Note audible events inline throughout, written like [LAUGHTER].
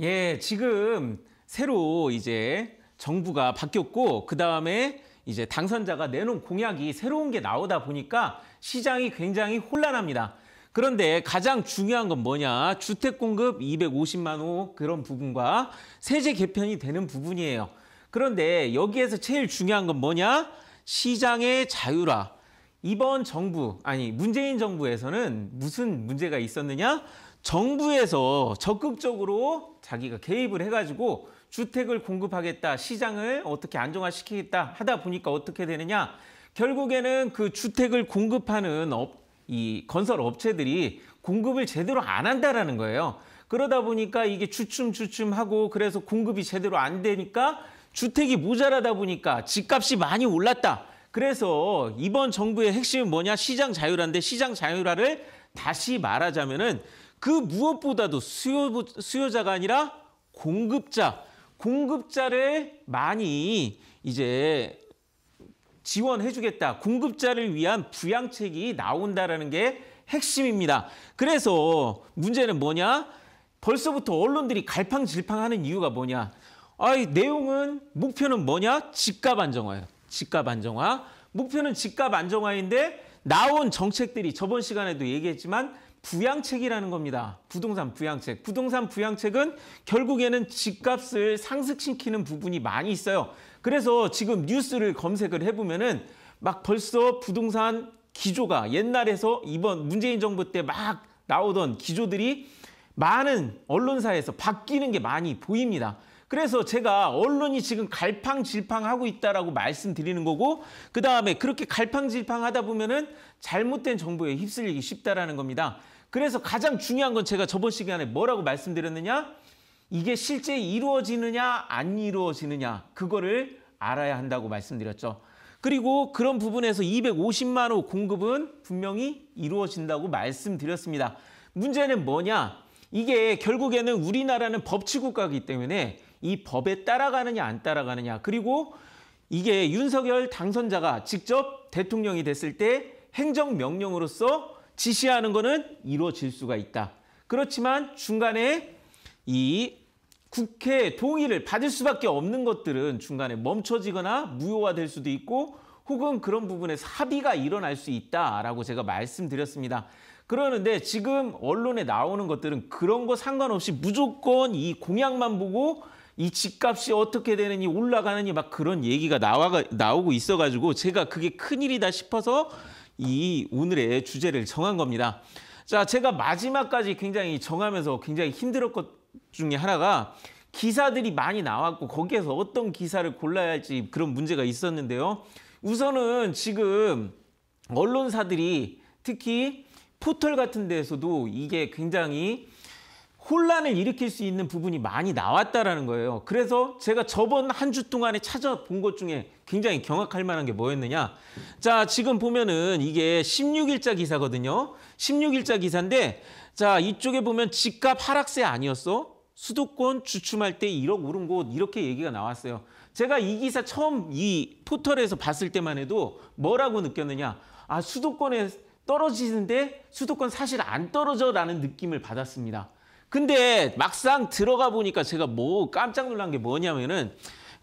예, 지금 새로 이제 정부가 바뀌었고 그 다음에 이제 당선자가 내놓은 공약이 새로운 게 나오다 보니까 시장이 굉장히 혼란합니다. 그런데 가장 중요한 건 뭐냐? 주택 공급 250만 호 그런 부분과 세제 개편이 되는 부분이에요. 그런데 여기에서 제일 중요한 건 뭐냐? 시장의 자유라. 이번 정부, 아니 문재인 정부에서는 무슨 문제가 있었느냐? 정부에서 적극적으로 자기가 개입을 해가지고 주택을 공급하겠다, 시장을 어떻게 안정화시키겠다 하다 보니까 어떻게 되느냐. 결국에는 그 주택을 공급하는 업, 이 건설 업체들이 공급을 제대로 안 한다라는 거예요. 그러다 보니까 이게 주춤주춤하고 그래서 공급이 제대로 안 되니까 주택이 모자라다 보니까 집값이 많이 올랐다. 그래서 이번 정부의 핵심은 뭐냐? 시장 자율화인데 시장 자율화를 다시 말하자면은 그 무엇보다도 수요, 수요자가 아니라 공급자, 공급자를 많이 이제 지원해주겠다. 공급자를 위한 부양책이 나온다라는 게 핵심입니다. 그래서 문제는 뭐냐? 벌써부터 언론들이 갈팡질팡하는 이유가 뭐냐? 아이 내용은 목표는 뭐냐? 집값 안정화예요. 집값 안정화. 목표는 집값 안정화인데 나온 정책들이 저번 시간에도 얘기했지만 부양책이라는 겁니다. 부동산 부양책. 부동산 부양책은 결국에는 집값을 상승시키는 부분이 많이 있어요. 그래서 지금 뉴스를 검색을 해보면은 막 벌써 부동산 기조가 옛날에서 이번 문재인 정부 때 막 나오던 기조들이 많은 언론사에서 바뀌는 게 많이 보입니다. 그래서 제가 언론이 지금 갈팡질팡하고 있다라고 말씀드리는 거고 그다음에 그렇게 갈팡질팡하다 보면은 잘못된 정보에 휩쓸리기 쉽다라는 겁니다. 그래서 가장 중요한 건 제가 저번 시간에 뭐라고 말씀드렸느냐? 이게 실제 이루어지느냐 안 이루어지느냐 그거를 알아야 한다고 말씀드렸죠. 그리고 그런 부분에서 250만 호 공급은 분명히 이루어진다고 말씀드렸습니다. 문제는 뭐냐? 이게 결국에는 우리나라는 법치국가이기 때문에 이 법에 따라가느냐 안 따라가느냐 그리고 이게 윤석열 당선자가 직접 대통령이 됐을 때 행정명령으로서 지시하는 것은 이루어질 수가 있다. 그렇지만 중간에 이 국회 동의를 받을 수밖에 없는 것들은 중간에 멈춰지거나 무효화될 수도 있고 혹은 그런 부분에 합의가 일어날 수 있다라고 제가 말씀드렸습니다. 그러는데 지금 언론에 나오는 것들은 그런 거 상관없이 무조건 이 공약만 보고 이 집값이 어떻게 되느니 올라가느니 막 그런 얘기가 나와 나오고 있어가지고 제가 그게 큰일이다 싶어서 이 오늘의 주제를 정한 겁니다. 자, 제가 마지막까지 굉장히 정하면서 굉장히 힘들었것 중에 하나가 기사들이 많이 나왔고 거기에서 어떤 기사를 골라야 할지 그런 문제가 있었는데요. 우선은 지금 언론사들이 특히 포털 같은 데에서도 이게 굉장히 혼란을 일으킬 수 있는 부분이 많이 나왔다라는 거예요. 그래서 제가 저번 한 주 동안에 찾아본 것 중에 굉장히 경악할 만한 게 뭐였느냐. 자, 지금 보면은 이게 16일자 기사거든요. 16일자 기사인데 자, 이쪽에 보면 집값 하락세 아니었어? 수도권 주춤할 때 1억 오른 곳 이렇게 얘기가 나왔어요. 제가 이 기사 처음 이 포털에서 봤을 때만 해도 뭐라고 느꼈느냐. 아, 수도권에 떨어지는데 수도권 사실 안 떨어져라는 느낌을 받았습니다. 근데 막상 들어가 보니까 제가 뭐 깜짝 놀란 게 뭐냐면은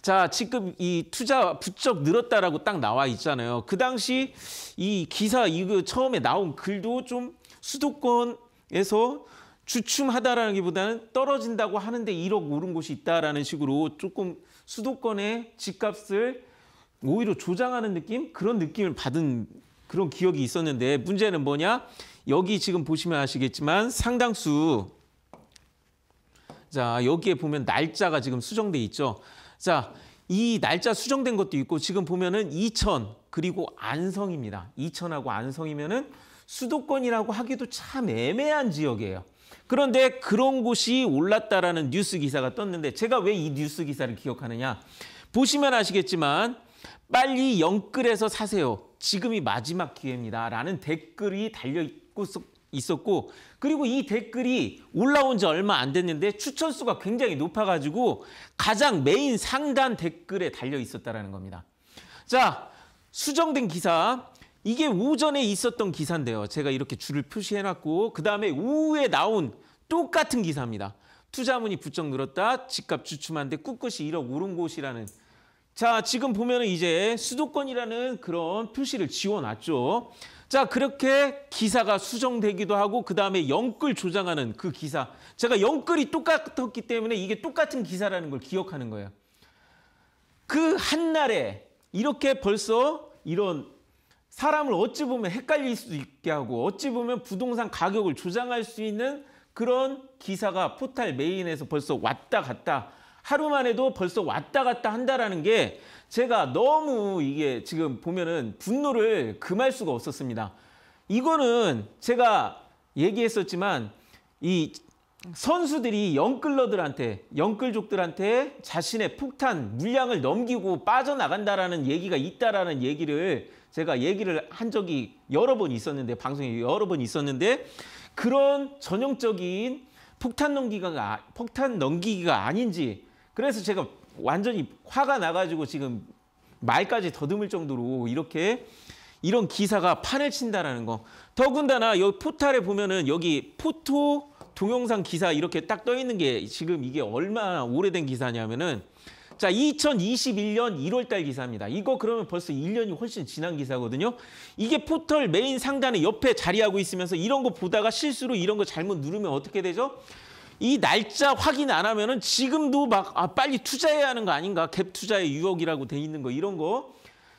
자, 지금 이 투자 부쩍 늘었다라고 딱 나와 있잖아요. 그 당시 이 기사 이거 처음에 나온 글도 좀 수도권에서 주춤하다라는 게보다는 떨어진다고 하는데 1억 오른 곳이 있다라는 식으로 조금 수도권의 집값을 오히려 조장하는 느낌? 그런 느낌을 받은 그런 기억이 있었는데 문제는 뭐냐? 여기 지금 보시면 아시겠지만 상당수 자, 여기에 보면 날짜가 지금 수정돼 있죠. 자, 이 날짜 수정된 것도 있고 지금 보면은 이천 그리고 안성입니다. 이천하고 안성이면은 수도권이라고 하기도 참 애매한 지역이에요. 그런데 그런 곳이 올랐다라는 뉴스 기사가 떴는데 제가 왜 이 뉴스 기사를 기억하느냐? 보시면 아시겠지만 빨리 영끌에서 사세요. 지금이 마지막 기회입니다. 라는 댓글이 달려 있고 있었고 그리고 이 댓글이 올라온 지 얼마 안 됐는데 추천 수가 굉장히 높아가지고 가장 메인 상단 댓글에 달려 있었다라는 겁니다. 자 수정된 기사 이게 오전에 있었던 기사인데요. 제가 이렇게 줄을 표시해놨고 그 다음에 오후에 나온 똑같은 기사입니다. 투자문이 부쩍 늘었다. 집값 주춤한데 꿋꿋이 1억 오른 곳이라는 자 지금 보면 은 이제 수도권이라는 그런 표시를 지워놨죠. 자, 그렇게 기사가 수정되기도 하고 그다음에 영글 조장하는 그 기사. 제가 영글이 똑같았기 때문에 이게 똑같은 기사라는 걸 기억하는 거예요. 그 한날에 이렇게 벌써 이런 사람을 어찌 보면 헷갈릴 수 있게 하고 어찌 보면 부동산 가격을 조장할 수 있는 그런 기사가 포탈 메인에서 벌써 왔다 갔다 하루만 해도 벌써 왔다 갔다 한다라는 게 제가 너무 이게 지금 보면은 분노를 금할 수가 없었습니다. 이거는 제가 얘기했었지만 이 선수들이 영끌러들한테 영끌족들한테 자신의 폭탄 물량을 넘기고 빠져나간다라는 얘기가 있다라는 얘기를 제가 얘기를 한 적이 여러 번 있었는데 방송에 여러 번 있었는데 그런 전형적인 폭탄 넘기가 폭탄 넘기기가 아닌지 그래서 제가 완전히 화가 나가지고 지금 말까지 더듬을 정도로 이렇게 이런 기사가 판을 친다라는 거. 더군다나 여기 포탈에 보면은 여기 포토 동영상 기사 이렇게 딱 떠 있는 게 지금 이게 얼마나 오래된 기사냐면은 자 2021년 1월달 기사입니다. 이거 그러면 벌써 1년이 훨씬 지난 기사거든요. 이게 포털 메인 상단에 옆에 자리하고 있으면서 이런 거 보다가 실수로 이런 거 잘못 누르면 어떻게 되죠? 이 날짜 확인 안 하면은 지금도 막 아, 빨리 투자해야 하는 거 아닌가 갭 투자의 유혹이라고 돼 있는 거 이런 거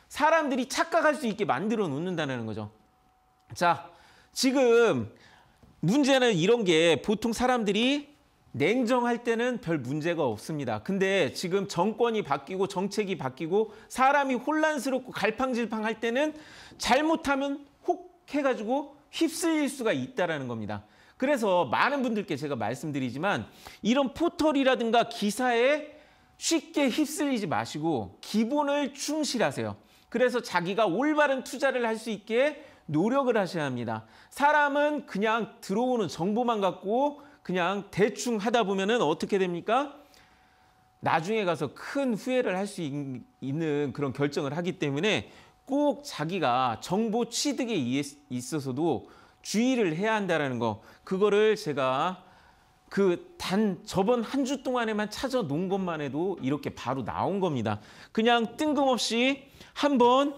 사람들이 착각할 수 있게 만들어 놓는다는 거죠. 자 지금 문제는 이런 게 보통 사람들이 냉정할 때는 별 문제가 없습니다. 근데 지금 정권이 바뀌고 정책이 바뀌고 사람이 혼란스럽고 갈팡질팡할 때는 잘못하면 혹 해가지고 휩쓸릴 수가 있다라는 겁니다. 그래서 많은 분들께 제가 말씀드리지만 이런 포털이라든가 기사에 쉽게 휩쓸리지 마시고 기본을 충실하세요. 그래서 자기가 올바른 투자를 할 수 있게 노력을 하셔야 합니다. 사람은 그냥 들어오는 정보만 갖고 그냥 대충 하다 보면은 어떻게 됩니까? 나중에 가서 큰 후회를 할 수 있는 그런 결정을 하기 때문에 꼭 자기가 정보 취득에 있어서도 주의를 해야 한다는거 그거를 제가 그 단 저번 한 주 동안에만 찾아 놓은 것만 해도 이렇게 바로 나온 겁니다. 그냥 뜬금없이 한번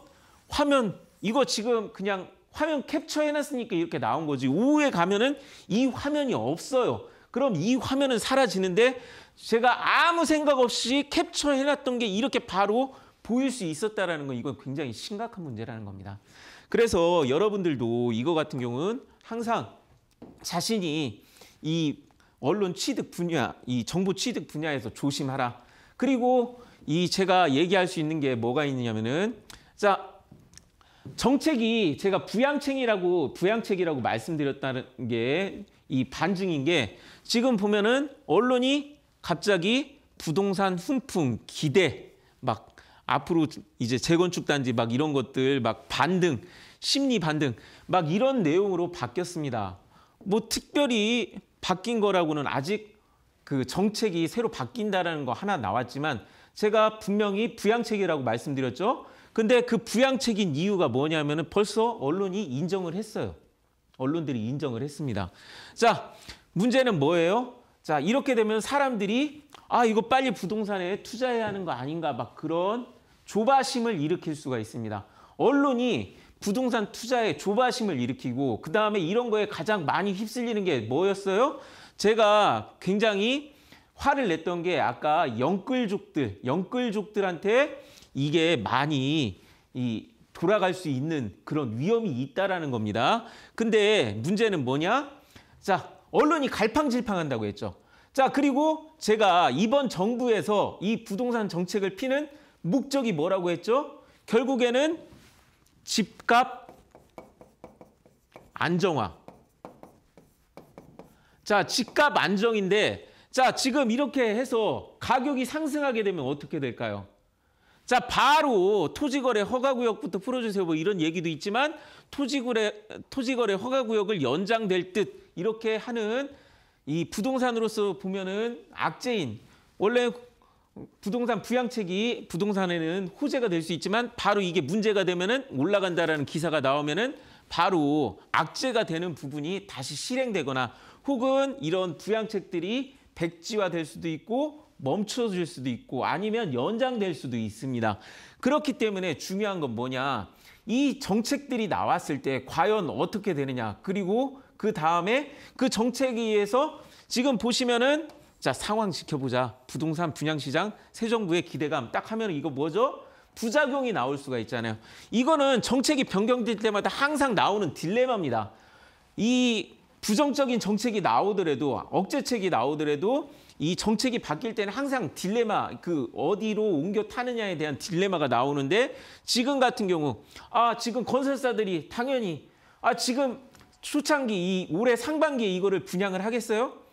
화면 이거 지금 그냥 화면 캡처해놨으니까 이렇게 나온 거지. 오후에 가면은 이 화면이 없어요. 그럼 이 화면은 사라지는데 제가 아무 생각 없이 캡처해놨던 게 이렇게 바로 보일 수 있었다라는 건 이건 굉장히 심각한 문제라는 겁니다. 그래서 여러분들도 이거 같은 경우는 항상 자신이 이 언론 취득 분야, 이 정보 취득 분야에서 조심하라. 그리고 이 제가 얘기할 수 있는 게 뭐가 있느냐면은 자 정책이 제가 부양책이라고 부양책이라고 말씀드렸다는 게 이 반증인 게 지금 보면은 언론이 갑자기 부동산 훈풍 기대 막 앞으로 이제 재건축 단지 막 이런 것들 막 반등, 심리 반등 막 이런 내용으로 바뀌었습니다. 뭐 특별히 바뀐 거라고는 아직 그 정책이 새로 바뀐다라는 거 하나 나왔지만 제가 분명히 부양책이라고 말씀드렸죠. 근데 그 부양책인 이유가 뭐냐면은 벌써 언론이 인정을 했어요. 언론들이 인정을 했습니다. 자, 문제는 뭐예요? 자, 이렇게 되면 사람들이 아, 이거 빨리 부동산에 투자해야 하는 거 아닌가 막 그런 조바심을 일으킬 수가 있습니다. 언론이 부동산 투자에 조바심을 일으키고 그 다음에 이런 거에 가장 많이 휩쓸리는 게 뭐였어요? 제가 굉장히 화를 냈던 게 아까 영끌족들, 영끌족들한테 이게 많이 이 돌아갈 수 있는 그런 위험이 있다라는 겁니다. 근데 문제는 뭐냐? 자, 언론이 갈팡질팡한다고 했죠. 자, 그리고 제가 이번 정부에서 이 부동산 정책을 피는 목적이 뭐라고 했죠? 결국에는 집값 안정화. 자, 집값 안정인데 자, 지금 이렇게 해서 가격이 상승하게 되면 어떻게 될까요? 자, 바로 토지거래 허가구역부터 풀어주세요. 뭐 이런 얘기도 있지만 토지거래, 토지거래 허가구역을 연장될 듯 이렇게 하는 이 부동산으로서 보면은 악재인 원래 부동산 부양책이 부동산에는 호재가 될 수 있지만 바로 이게 문제가 되면은 올라간다라는 기사가 나오면은 바로 악재가 되는 부분이 다시 실행되거나 혹은 이런 부양책들이 백지화될 수도 있고 멈춰질 수도 있고 아니면 연장될 수도 있습니다. 그렇기 때문에 중요한 건 뭐냐. 이 정책들이 나왔을 때 과연 어떻게 되느냐. 그리고 그 다음에 그 정책에 의해서 지금 보시면은 자, 상황 지켜보자. 부동산 분양시장, 새 정부의 기대감. 딱 하면 이거 뭐죠? 부작용이 나올 수가 있잖아요. 이거는 정책이 변경될 때마다 항상 나오는 딜레마입니다. 이 부정적인 정책이 나오더라도 억제책이 나오더라도 이 정책이 바뀔 때는 항상 딜레마 그 어디로 옮겨 타느냐에 대한 딜레마가 나오는데 지금 같은 경우 아 지금 건설사들이 당연히 아 지금 초창기 이 올해 상반기에 이거를 분양을 하겠어요?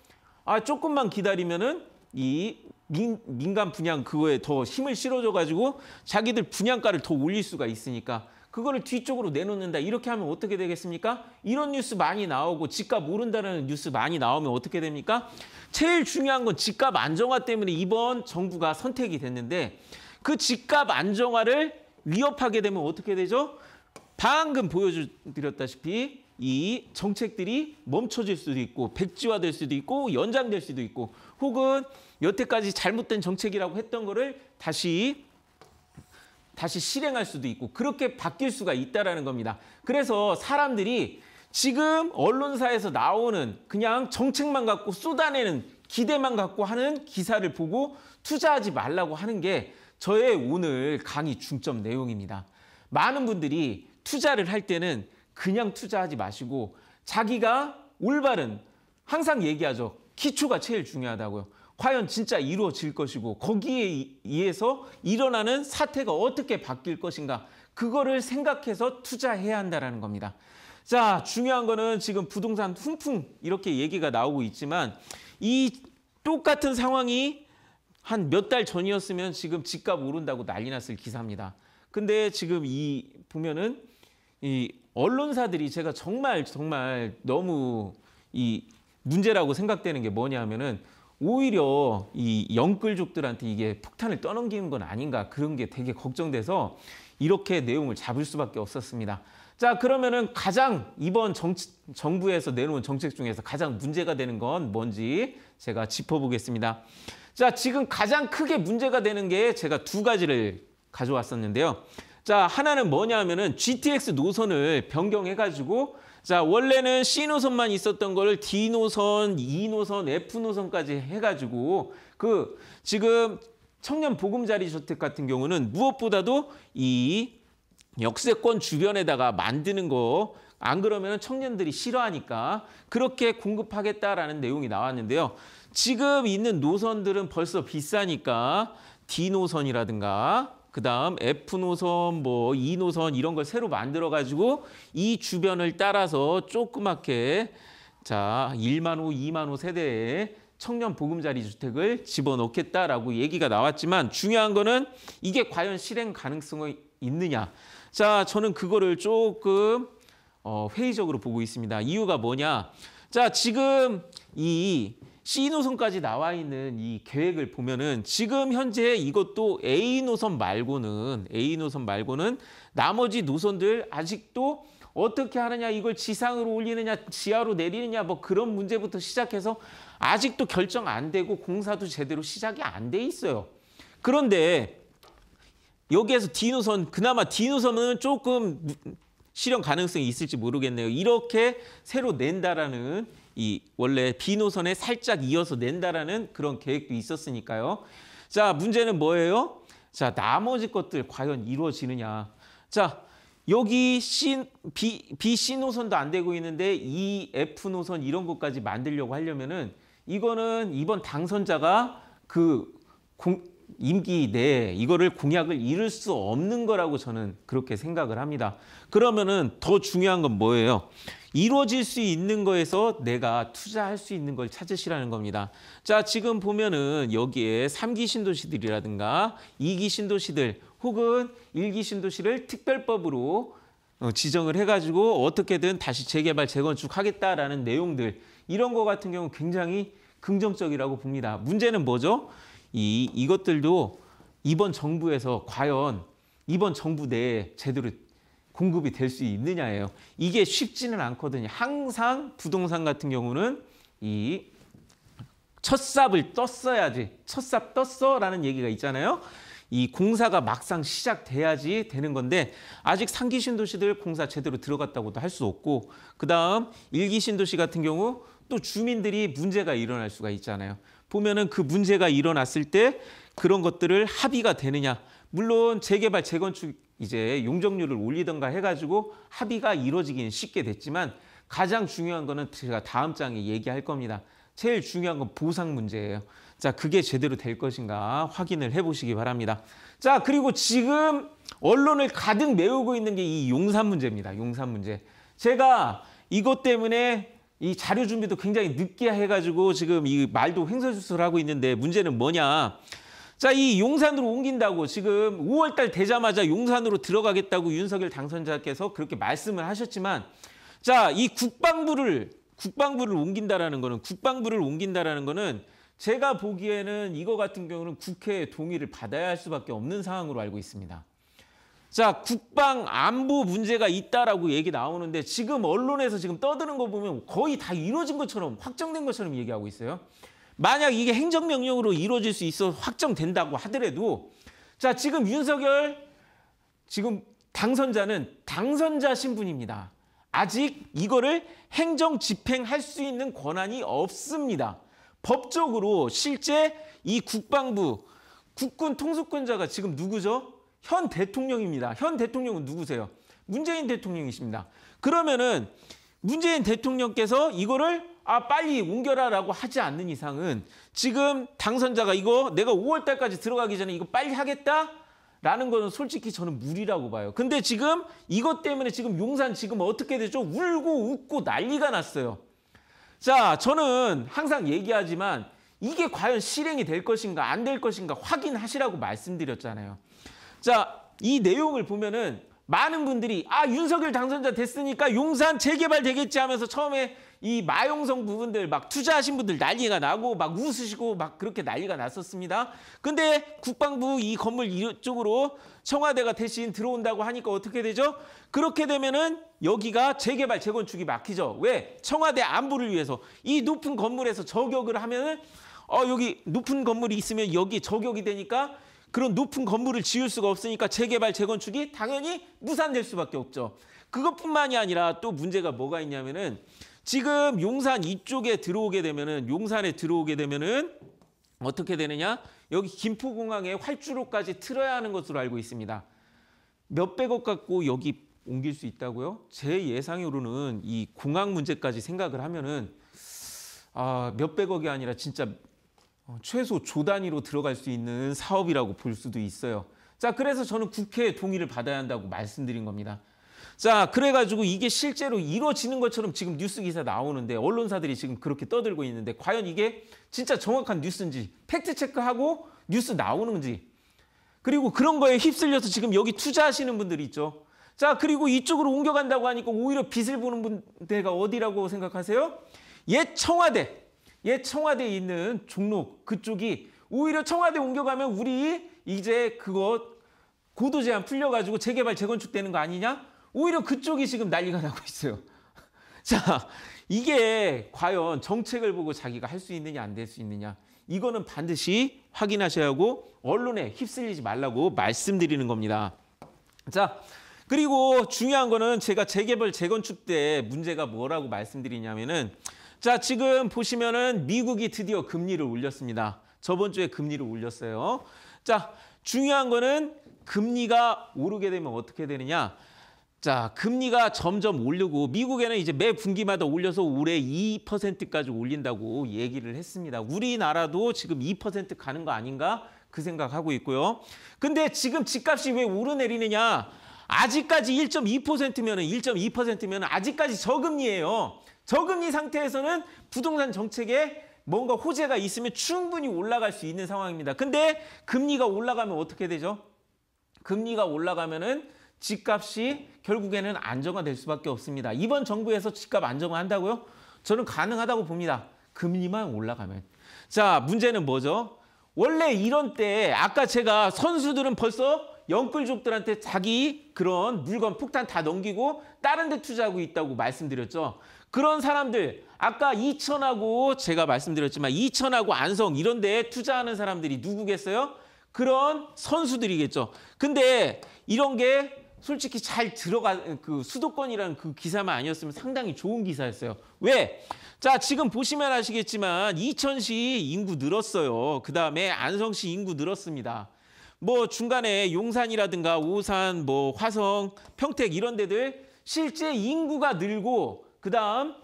아 조금만 기다리면은 이 민, 민간 분양 그거에 더 힘을 실어줘가지고 자기들 분양가를 더 올릴 수가 있으니까 그거를 뒤쪽으로 내놓는다 이렇게 하면 어떻게 되겠습니까? 이런 뉴스 많이 나오고 집값 오른다는 뉴스 많이 나오면 어떻게 됩니까? 제일 중요한 건 집값 안정화 때문에 이번 정부가 선택이 됐는데 그 집값 안정화를 위협하게 되면 어떻게 되죠? 방금 보여드렸다시피 이 정책들이 멈춰질 수도 있고 백지화될 수도 있고 연장될 수도 있고 혹은 여태까지 잘못된 정책이라고 했던 거를 다시 다시 실행할 수도 있고 그렇게 바뀔 수가 있다라는 겁니다. 그래서 사람들이 지금 언론사에서 나오는 그냥 정책만 갖고 쏟아내는 기대만 갖고 하는 기사를 보고 투자하지 말라고 하는 게 저의 오늘 강의 중점 내용입니다. 많은 분들이 투자를 할 때는 그냥 투자하지 마시고 자기가 올바른 항상 얘기하죠. 기초가 제일 중요하다고요. 과연 진짜 이루어질 것이고 거기에 의해서 일어나는 사태가 어떻게 바뀔 것인가 그거를 생각해서 투자해야 한다는 겁니다. 자 중요한 거는 지금 부동산 훈풍 이렇게 얘기가 나오고 있지만 이 똑같은 상황이 한 몇 달 전이었으면 지금 집값 오른다고 난리 났을 기사입니다. 근데 지금 이 보면은 이 언론사들이 제가 정말 정말 너무 이 문제라고 생각되는 게 뭐냐 면은 오히려 이 영끌족들한테 이게 폭탄을 떠넘기는 건 아닌가 그런 게 되게 걱정돼서 이렇게 내용을 잡을 수밖에 없었습니다. 자 그러면은 가장 이번 정치, 정부에서 내놓은 정책 중에서 가장 문제가 되는 건 뭔지 제가 짚어보겠습니다. 자 지금 가장 크게 문제가 되는 게 제가 두 가지를 가져왔었는데요. 자, 하나는 뭐냐면은 GTX 노선을 변경해 가지고 자, 원래는 C 노선만 있었던 거를 D 노선, E 노선, F 노선까지 해 가지고 그 지금 청년 보금자리 주택 같은 경우는 무엇보다도 이 역세권 주변에다가 만드는 거 안 그러면 청년들이 싫어하니까 그렇게 공급하겠다라는 내용이 나왔는데요. 지금 있는 노선들은 벌써 비싸니까 D 노선이라든가 그다음 F 노선 뭐 E 노선 이런 걸 새로 만들어 가지고 이 주변을 따라서 조그맣게 자, 1만 호, 2만 호세대의 청년 보금자리 주택을 집어넣겠다라고 얘기가 나왔지만 중요한 거는 이게 과연 실행 가능성이 있느냐. 자, 저는 그거를 조금 어, 회의적으로 보고 있습니다. 이유가 뭐냐. 자, 지금 이 C 노선까지 나와 있는 이 계획을 보면은 지금 현재 이것도 A 노선 말고는 A 노선 말고는 나머지 노선들 아직도 어떻게 하느냐 이걸 지상으로 올리느냐 지하로 내리느냐 뭐 그런 문제부터 시작해서 아직도 결정 안 되고 공사도 제대로 시작이 안 돼 있어요. 그런데 여기에서 D 노선 그나마 D 노선은 조금 실현 가능성이 있을지 모르겠네요. 이렇게 새로 낸다라는 이 원래 B 노선에 살짝 이어서 낸다라는 그런 계획도 있었으니까요. 자, 문제는 뭐예요? 자, 나머지 것들 과연 이루어지느냐. 자, 여기 C, B, BC 노선도 안 되고 있는데 E, F 노선 이런 것까지 만들려고 하려면은 이거는 이번 당선자가 그 공, 임기 내에 이거를 공약을 이룰 수 없는 거라고 저는 그렇게 생각을 합니다. 그러면은 더 중요한 건 뭐예요? 이루어질 수 있는 거에서 내가 투자할 수 있는 걸 찾으시라는 겁니다. 자, 지금 보면은 여기에 3기 신도시들이라든가 2기 신도시들 혹은 1기 신도시를 특별법으로 어, 지정을 해가지고 어떻게든 다시 재개발, 재건축 하겠다라는 내용들 이런 거 같은 경우 굉장히 긍정적이라고 봅니다. 문제는 뭐죠? 이, 이것들도 이번 정부에서 과연 이번 정부 내에 제대로 공급이 될 수 있느냐예요. 이게 쉽지는 않거든요. 항상 부동산 같은 경우는 이 첫삽을 떴어야지 첫 삽 떴어라는 얘기가 있잖아요. 이 공사가 막상 시작돼야지 되는 건데 아직 상기 신도시들 공사 제대로 들어갔다고도 할 수 없고 그다음 일기 신도시 같은 경우 또 주민들이 문제가 일어날 수가 있잖아요. 보면은 그 문제가 일어났을 때 그런 것들을 합의가 되느냐 물론 재개발 재건축 이제 용적률을 올리던가 해가지고 합의가 이루어지기는 쉽게 됐지만 가장 중요한 거는 제가 다음 장에 얘기할 겁니다. 제일 중요한 건 보상 문제예요. 자, 그게 제대로 될 것인가 확인을 해보시기 바랍니다. 자, 그리고 지금 언론을 가득 메우고 있는 게 이 용산 문제입니다. 용산 문제. 제가 이것 때문에 이 자료 준비도 굉장히 늦게 해가지고 지금 이 말도 횡설수설하고 있는데 문제는 뭐냐. 자, 이 용산으로 옮긴다고 지금 5월 달 되자마자 용산으로 들어가겠다고 윤석열 당선자께서 그렇게 말씀을 하셨지만 자, 이 국방부를 국방부를 옮긴다라는 거는 국방부를 옮긴다라는 거는 제가 보기에는 이거 같은 경우는 국회의 동의를 받아야 할 수밖에 없는 상황으로 알고 있습니다. 자, 국방 안보 문제가 있다라고 얘기 나오는데 지금 언론에서 지금 떠드는 거 보면 거의 다 이루어진 것처럼 확정된 것처럼 얘기하고 있어요. 만약 이게 행정명령으로 이루어질 수 있어 확정된다고 하더라도 자 지금 윤석열 지금 당선자는 당선자 신분입니다. 아직 이거를 행정 집행할 수 있는 권한이 없습니다. 법적으로 실제 이 국방부 국군 통수권자가 지금 누구죠? 현 대통령입니다. 현 대통령은 누구세요? 문재인 대통령이십니다. 그러면은 문재인 대통령께서 이거를 아 빨리 옮겨라라고 하지 않는 이상은 지금 당선자가 이거 내가 5월 달까지 들어가기 전에 이거 빨리 하겠다. 라는 거는 솔직히 저는 무리라고 봐요. 근데 지금 이것 때문에 지금 용산 지금 어떻게 되죠? 울고 웃고 난리가 났어요. 자, 저는 항상 얘기하지만 이게 과연 실행이 될 것인가 안 될 것인가 확인하시라고 말씀드렸잖아요. 자, 이 내용을 보면은 많은 분들이 아, 윤석열 당선자 됐으니까 용산 재개발 되겠지 하면서 처음에 이 마용성 부분들 막 투자하신 분들 난리가 나고 막 웃으시고 막 그렇게 난리가 났었습니다. 근데 국방부 이 건물 이쪽으로 청와대가 대신 들어온다고 하니까 어떻게 되죠? 그렇게 되면은 여기가 재개발, 재건축이 막히죠. 왜? 청와대 안보를 위해서 이 높은 건물에서 저격을 하면은 어 여기 높은 건물이 있으면 여기 저격이 되니까 그런 높은 건물을 지을 수가 없으니까 재개발, 재건축이 당연히 무산될 수밖에 없죠. 그것뿐만이 아니라 또 문제가 뭐가 있냐면은 지금 용산 이쪽에 들어오게 되면은 용산에 들어오게 되면은 어떻게 되느냐? 여기 김포공항에 활주로까지 틀어야 하는 것으로 알고 있습니다. 몇백억 갖고 여기 옮길 수 있다고요? 제 예상으로는 이 공항 문제까지 생각을 하면은 아, 몇백억이 아니라 진짜 최소 조 단위로 들어갈 수 있는 사업이라고 볼 수도 있어요. 자, 그래서 저는 국회의 동의를 받아야 한다고 말씀드린 겁니다. 자, 그래가지고 이게 실제로 이루어지는 것처럼 지금 뉴스 기사 나오는데 언론사들이 지금 그렇게 떠들고 있는데 과연 이게 진짜 정확한 뉴스인지 팩트 체크하고 뉴스 나오는지 그리고 그런 거에 휩쓸려서 지금 여기 투자하시는 분들이 있죠. 자, 그리고 이쪽으로 옮겨간다고 하니까 오히려 빚을 보는 분대가 어디라고 생각하세요? 옛 청와대, 옛 청와대에 있는 종로 그쪽이 오히려 청와대 옮겨가면 우리 이제 그거 고도 제한 풀려가지고 재개발 재건축 되는 거 아니냐? 오히려 그쪽이 지금 난리가 나고 있어요. [LAUGHS] 자, 이게 과연 정책을 보고 자기가 할 수 있느냐 안 될 수 있느냐 이거는 반드시 확인하셔야 하고 언론에 휩쓸리지 말라고 말씀드리는 겁니다. 자, 그리고 중요한 거는 제가 재개발 재건축 때 문제가 뭐라고 말씀드리냐면은 자, 지금 보시면은 미국이 드디어 금리를 올렸습니다. 저번 주에 금리를 올렸어요. 자, 중요한 거는 금리가 오르게 되면 어떻게 되느냐? 자, 금리가 점점 올르고 미국에는 이제 매 분기마다 올려서 올해 2%까지 올린다고 얘기를 했습니다. 우리나라도 지금 2% 가는 거 아닌가 그 생각하고 있고요. 근데 지금 집값이 왜 오르내리느냐? 아직까지 1.2%면은 1.2%면은 아직까지 저금리예요. 저금리 상태에서는 부동산 정책에 뭔가 호재가 있으면 충분히 올라갈 수 있는 상황입니다. 근데 금리가 올라가면 어떻게 되죠? 금리가 올라가면은 집값이 결국에는 안정화될 수밖에 없습니다. 이번 정부에서 집값 안정화한다고요? 저는 가능하다고 봅니다. 금리만 올라가면. 자, 문제는 뭐죠? 원래 이런 때에 아까 제가 선수들은 벌써 영끌족들한테 자기 그런 물건 폭탄 다 넘기고 다른 데 투자하고 있다고 말씀드렸죠. 그런 사람들 아까 이천하고 제가 말씀드렸지만 이천하고 안성 이런 데에 투자하는 사람들이 누구겠어요? 그런 선수들이겠죠. 근데 이런 게 솔직히 잘 들어간 그 수도권이라는 그 기사만 아니었으면 상당히 좋은 기사였어요. 왜? 자, 지금 보시면 아시겠지만 이천시 인구 늘었어요. 그다음에 안성시 인구 늘었습니다. 뭐 중간에 용산이라든가 오산, 뭐 화성, 평택 이런 데들 실제 인구가 늘고 그다음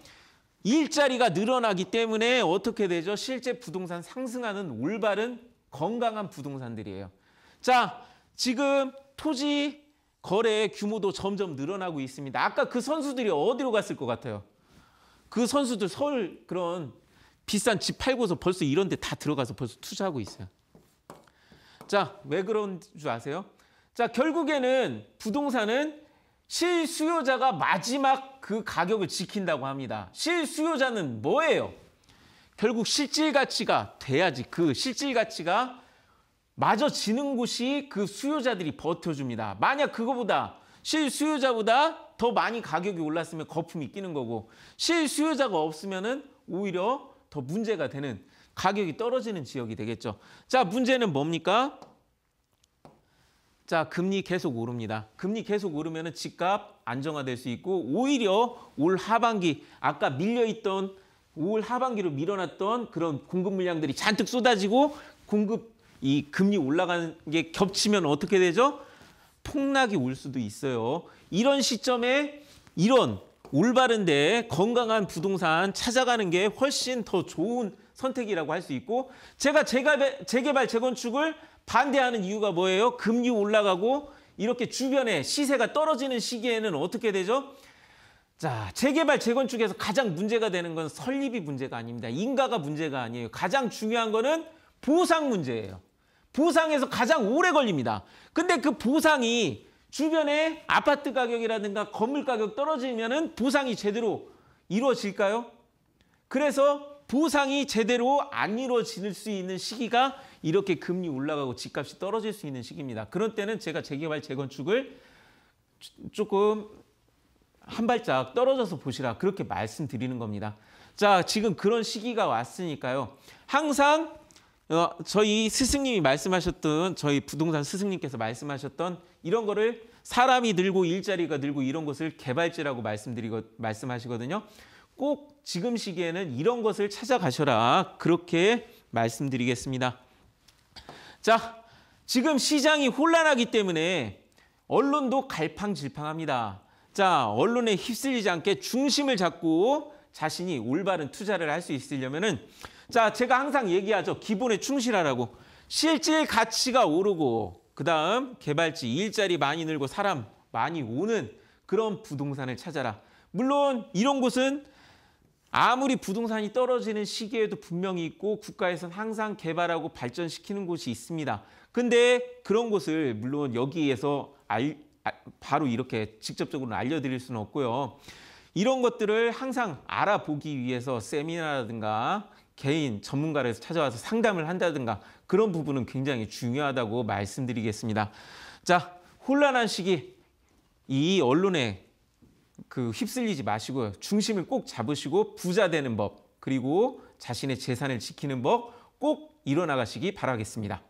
일자리가 늘어나기 때문에 어떻게 되죠? 실제 부동산 상승하는 올바른 건강한 부동산들이에요. 자, 지금 토지 거래의 규모도 점점 늘어나고 있습니다. 아까 그 선수들이 어디로 갔을 것 같아요? 그 선수들 서울 그런 비싼 집 팔고서 벌써 이런 데 다 들어가서 벌써 투자하고 있어요. 자, 왜 그런 줄 아세요? 자, 결국에는 부동산은 실수요자가 마지막 그 가격을 지킨다고 합니다. 실수요자는 뭐예요? 결국 실질 가치가 돼야지 그 실질 가치가 마저 지는 곳이 그 수요자들이 버텨줍니다. 만약 그거보다 실 수요자보다 더 많이 가격이 올랐으면 거품이 끼는 거고 실 수요자가 없으면은 오히려 더 문제가 되는 가격이 떨어지는 지역이 되겠죠. 자, 문제는 뭡니까? 자, 금리 계속 오릅니다. 금리 계속 오르면은 집값 안정화될 수 있고 오히려 올 하반기 아까 밀려 있던 올 하반기로 밀어놨던 그런 공급 물량들이 잔뜩 쏟아지고 공급 이 금리 올라가는 게 겹치면 어떻게 되죠? 폭락이 올 수도 있어요. 이런 시점에 이런 올바른데 건강한 부동산 찾아가는 게 훨씬 더 좋은 선택이라고 할 수 있고 제가 재개발, 재개발 재건축을 반대하는 이유가 뭐예요? 금리 올라가고 이렇게 주변에 시세가 떨어지는 시기에는 어떻게 되죠? 자, 재개발, 재건축에서 가장 문제가 되는 건 설립이 문제가 아닙니다. 인가가 문제가 아니에요. 가장 중요한 거는 보상 문제예요. 부상에서 가장 오래 걸립니다. 근데 그 부상이 주변에 아파트 가격이라든가 건물 가격 떨어지면은 부상이 제대로 이루어질까요? 그래서 부상이 제대로 안 이루어질 수 있는 시기가 이렇게 금리 올라가고 집값이 떨어질 수 있는 시기입니다. 그런 때는 제가 재개발, 재건축을 조금 한 발짝 떨어져서 보시라 그렇게 말씀드리는 겁니다. 자, 지금 그런 시기가 왔으니까요. 항상 어, 저희 스승님이 말씀하셨던 저희 부동산 스승님께서 말씀하셨던 이런 거를 사람이 늘고 일자리가 늘고 이런 것을 개발지라고 말씀드리고 말씀하시거든요. 꼭 지금 시기에는 이런 것을 찾아가셔라 그렇게 말씀드리겠습니다. 자, 지금 시장이 혼란하기 때문에 언론도 갈팡질팡합니다. 자, 언론에 휩쓸리지 않게 중심을 잡고 자신이 올바른 투자를 할 수 있으려면은 자, 제가 항상 얘기하죠. 기본에 충실하라고. 실질 가치가 오르고 그다음 개발지 일자리 많이 늘고 사람 많이 오는 그런 부동산을 찾아라. 물론 이런 곳은 아무리 부동산이 떨어지는 시기에도 분명히 있고 국가에서는 항상 개발하고 발전시키는 곳이 있습니다. 근데 그런 곳을 물론 여기에서 알, 아, 바로 이렇게 직접적으로 알려드릴 수는 없고요. 이런 것들을 항상 알아보기 위해서 세미나라든가 개인 전문가를 찾아와서 상담을 한다든가 그런 부분은 굉장히 중요하다고 말씀드리겠습니다. 자, 혼란한 시기 이 언론에 그 휩쓸리지 마시고요. 중심을 꼭 잡으시고 부자 되는 법 그리고 자신의 재산을 지키는 법 꼭 일어나가시기 바라겠습니다.